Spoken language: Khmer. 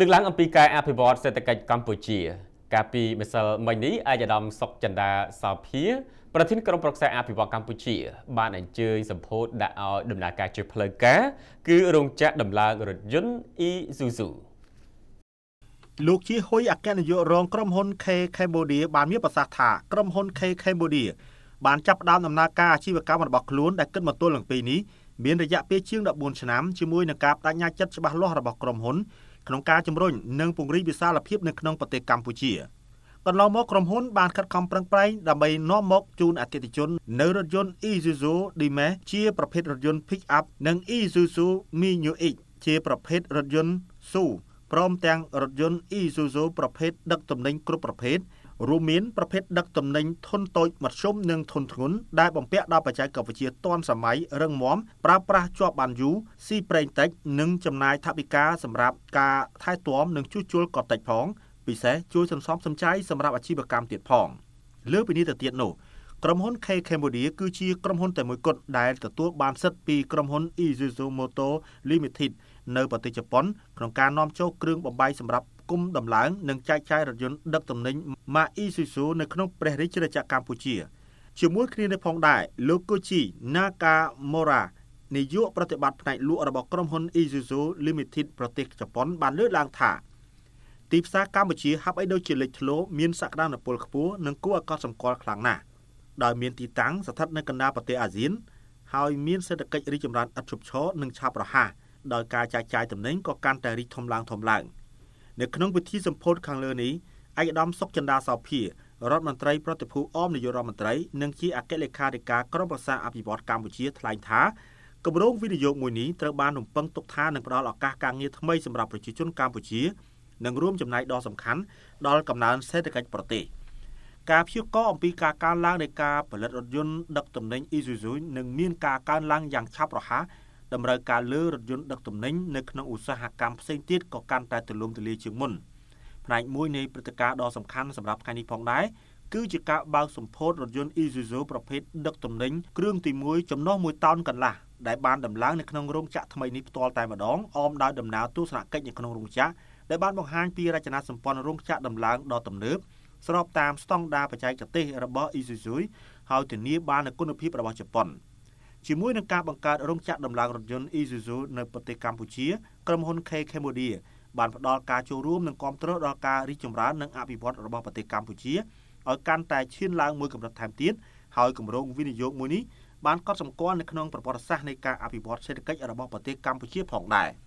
លើកឡើងអំពីការអភិវឌ្ឍសេដ្ឋកិច្ចកម្ពុជា កាលពីម្សិលមិញនេះអាយដាមសុកចន្ទាសោភា ប្រធានក្រុមប្រឹក្សាអភិវឌ្ឍកម្ពុជា បានអញ្ជើញសម្ពោធដាក់ឲ្យដំណើរការជាផ្លូវការ គឺរោងចក្រដំឡើងរថយន្ត Isuzu លោកជាហ៊ុយអគ្គនាយករងក្រុមហ៊ុន K Cambodia បានមានប្រសាសន៍ថា ក្រុមហ៊ុន K Cambodia បានចាប់ផ្ដើមដំណើរការអាជីវកម្មរបស់ខ្លួនដែលគិតមកទល់នឹងពេលនេះមានរយៈពេលជាង14ឆ្នាំជាមួយនឹងការបដិញ្ញាចិត្តច្បាស់លាស់របស់ក្រុមហ៊ុនក្នុងការជំរុញនិងពង្រីកវិសាលភាពនៅក្នុងប្រទេសកម្ពុជាកន្លងមកក្រុមហ៊ុនបានខិតខំប្រឹងប្រែងដើម្បីនាំមកជូនអតិថិជននៅរថយន្ត Isuzu D-Max ជាប្រភេទរថយន្ត Pick Up និង Isuzu Mio X ជាប្រភេទរថយន្ត SUV ព្រមទាំងរថយន្ត Isuzu ប្រភេទដឹកទំនិញគ្រប់ប្រភេទរួមមានប្រភេទដឹកទំនិញធុនតូចមធ្យមនិងធុនធ្ងន់ដែលបំពាក់ដោយបច្ចេកវិទ្យាទាន់សម័យរឹងមាំប្រើប្រាស់ជាប់បានយូរស៊ីប្រេងតិចនិងចំណាយថវិកាសម្រាប់ការថែទាំនិងជួសជុលក៏តិចផង ពិសេសជួយសន្សំសំចៃសម្រាប់អាជីវកម្មទៀតផងលើពីនេះទៅទៀតនោះក្រុមហ៊ុន K Cambodia គឺជាក្រុមហ៊ុនតែមួយគត់ដែលទទួល បានសិទ្ធិពីក្រុមហ៊ុន Isuzu Motor Limited នៅប្រទេសជប៉ុនក្នុងការនាំចូលគ្រឿងបំបែកសម្រាប់គុំដំឡើងនិងចែកចាយរថយន្តដឹកទំនិញម៉ា Isuzu នៅក្នុងព្រះរាជាណាចក្រកម្ពុជាជាមួយគ្នានេះផងដែរលោក Koji Nakamura នាយកប្រតិបត្តិផ្នែកលក់របស់ក្រុមហ៊ុន Isuzu Limited ប្រទេសជប៉ុនបានលើកឡើងថាទីផ្សារកម្ពុជាហាប់អីដូចជាលេចធ្លោមាន សក្តានុពលខ្ពស់និងគួរឲ្យកត់សម្គាល់ខ្លាំងណាស់ដោយមានទីតាំងស្ថិតនៅកណ្ដាលប្រទេសអាស៊ានហើយមានសេដ្ឋកិច្ចរីកចម្រើនឥតឈប់ឈរនិងឆាប់រហ័សដោយការចែកចាយទំនិញក៏កាន់តែរីកធំឡើងធំឡើងនៅក្នុងពិធីសម្ពោធខាងលើនេះឯកឧត្តមសុកចិន្តាសោភារដ្ឋមន្ត្រីប្រតិភូអមនាយករដ្ឋមន្ត្រីនិងជាអគ្គលេខាធិការក្រមប្រសាអភិវឌ្ឍកម្ពុជាថ្លែងថាគម្រោងវិនិយោគមួយនេះត្រូវបានរំពឹងទុកថានឹងផ្ដល់ឱកាសការងារថ្មីសម្រាប់ប្រជាជនកម្ពុជានិងរួមចំណែកដ៏សំខាន់ដល់កំណើនសេដ្ឋកិច្ចប្រទេស។ការព្យាករអំពីការកើនឡើងនៃការផលិតរថយន្តដឹកទំនិញ Isuzu នឹងមានការកើនឡើងយ៉ាងឆាប់រហ័សតម្រូវការលើរថយន្តដឹកទំនិញនៅក្នុងឧស្សាហកម្មផ្សេងទៀតក៏កាន់តែទូលំទូលាយជាងមុនផ្នែកមួយនៃព្រឹត្តិការណ៍ដ៏សំខាន់សម្រាប់ថ្ងៃនេះផងដែរគឺជាការបើកសម្ពោធរថយន្ត Isuzu ប្រភេទដឹកទំនិញគ្រឿងទី1ចំណុះ1តោនកន្លះដែលបានដំឡើងនៅក្នុងរោងចក្រថ្មីនេះផ្ទាល់តែម្ដងអមដោយដំណើរទស្សនកិច្ចនៅក្នុងរោងចក្រដែលបានបង្ហាញពីរចនាសម្ព័ន្ធរោងចក្រដំឡើងដ៏ទំនើបស្របតាមស្តង់ដារបច្ចេកទេសរបស់ Isuzu ហើយធានាបាននូវគុណភាពរបស់ជប៉ុនជាមួយនឹងការបង្កើតរោងចក្រដំឡើងរថយន្ត Isuzu នៅប្រទេសកម្ពុជាក្រុមហ៊ុន K Cambodia បានផ្ដល់ការចូលរួមនិងគ្រប់គ្រងដល់ការរីកចម្រើននិងអភិវឌ្ឍរបស់ប្រទេសកម្ពុជាឲ្យកាន់តែឈានឡើងមួយកម្រិតថែមទៀតហើយគម្រោងវិនិយោគមួយនេះបានកត់សម្គាល់នៅក្នុងប្រវត្តិសាស្ត្រនៃការអភិវឌ្ឍសេដ្ឋកិច្ចរបស់ប្រទេសកម្ពុជាផងដែរ។